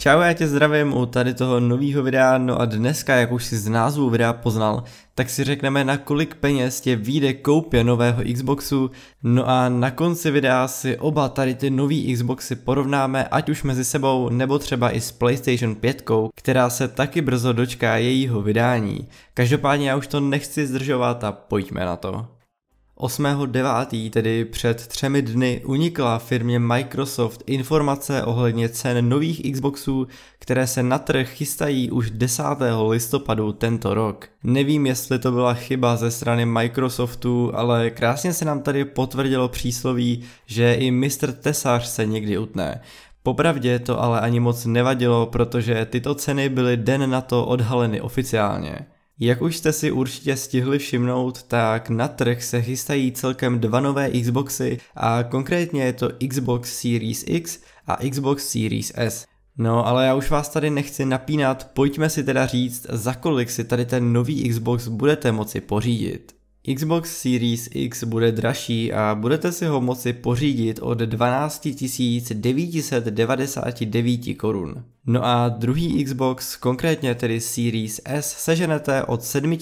Čau, já tě zdravím u tady toho nového videa, no a dneska, jak už si z názvu videa poznal, tak si řekneme na kolik peněz tě vyjde koupě nového Xboxu, no a na konci videa si oba tady ty nový Xboxy porovnáme, ať už mezi sebou, nebo třeba i s PlayStation 5, která se taky brzo dočká jejího vydání. Každopádně já už to nechci zdržovat a pojďme na to. 8.9., tedy před třemi dny, unikla firmě Microsoft informace ohledně cen nových Xboxů, které se na trh chystají už 10. listopadu tento rok. Nevím, jestli to byla chyba ze strany Microsoftu, ale krásně se nám tady potvrdilo přísloví, že i mistr Tesař se někdy utne. Popravdě to ale ani moc nevadilo, protože tyto ceny byly den na to odhaleny oficiálně. Jak už jste si určitě stihli všimnout, tak na trh se chystají celkem dva nové Xboxy a konkrétně je to Xbox Series X a Xbox Series S. No ale já už vás tady nechci napínat, pojďme si teda říct, za kolik si tady ten nový Xbox budete moci pořídit. Xbox Series X bude dražší a budete si ho moci pořídit od 12 999 korun. No a druhý Xbox, konkrétně tedy Series S, seženete od 7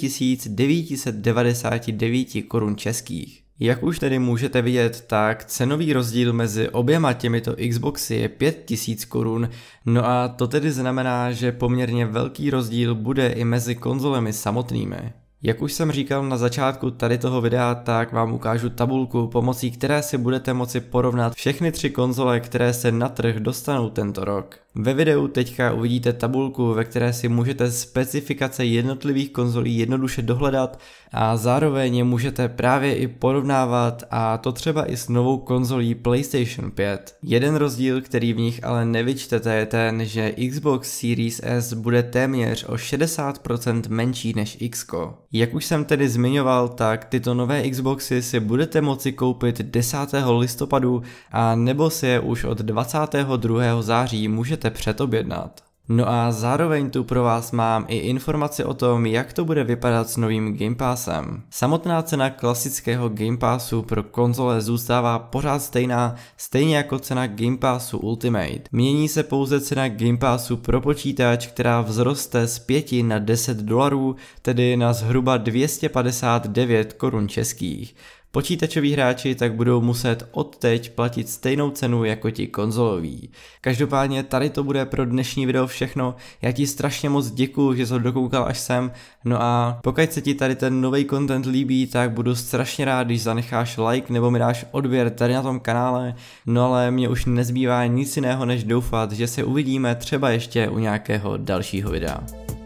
999 korun českých. Jak už tedy můžete vidět, tak cenový rozdíl mezi oběma těmito Xboxy je 5000 korun, no a to tedy znamená, že poměrně velký rozdíl bude i mezi konzolemi samotnými. Jak už jsem říkal na začátku tady toho videa, tak vám ukážu tabulku, pomocí které si budete moci porovnat všechny tři konzole, které se na trh dostanou tento rok. Ve videu teďka uvidíte tabulku, ve které si můžete specifikace jednotlivých konzolí jednoduše dohledat a zároveň je můžete právě i porovnávat a to třeba i s novou konzolí PlayStation 5. Jeden rozdíl, který v nich ale nevyčtete je ten, že Xbox Series S bude téměř o 60% menší než X. -ko. Jak už jsem tedy zmiňoval, tak tyto nové Xboxy si budete moci koupit 10. listopadu a nebo si je už od 22. září můžete můžete předobjednat. No a zároveň tu pro vás mám i informaci o tom, jak to bude vypadat s novým Game Passem. Samotná cena klasického Game Passu pro konzole zůstává pořád stejná, stejně jako cena Game Passu Ultimate. Mění se pouze cena Game Passu pro počítač, která vzroste z 5 na 10 dolarů, tedy na zhruba 259 korun českých. Počítačoví hráči tak budou muset odteď platit stejnou cenu jako ti konzoloví. Každopádně tady to bude pro dnešní video všechno, já ti strašně moc děkuju, že jsi ho dokoukal až sem, no a pokud se ti tady ten nový content líbí, tak budu strašně rád, když zanecháš like nebo mi dáš odběr tady na tom kanále, no ale mě už nezbývá nic jiného než doufat, že se uvidíme třeba ještě u nějakého dalšího videa.